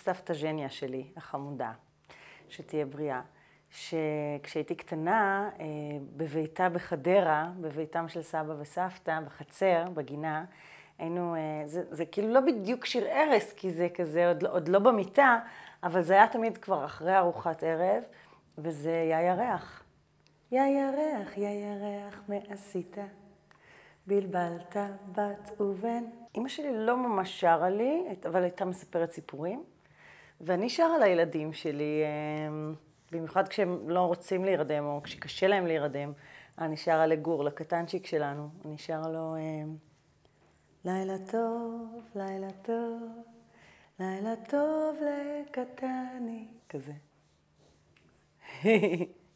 סבתא ג'ניה שלי, החמודה, שתהיה בריאה, שכשהייתי קטנה, אה, בביתה בחדרה, בביתם של סבא וסבתא, בחצר, בגינה, היינו, אה, זה, זה כאילו לא בדיוק שיר ערס, כי זה כזה עוד, עוד לא במיטה, אבל זה היה תמיד כבר אחרי ארוחת ערב, וזה יא ירח. יא ירח, יא ירח, מה עשית? בלבלת בת ובן. אמא שלי לא ממש שרה לי, אבל הייתה מספרת סיפורים. ואני שרה לילדים שלי, אמ, במיוחד כשהם לא רוצים להירדם, או כשקשה להם להירדם, אני שרה לגור, לקטנצ'יק שלנו, אני שרה לו... אמ, לילה טוב, לילה טוב, לילה טוב לקטני, כזה.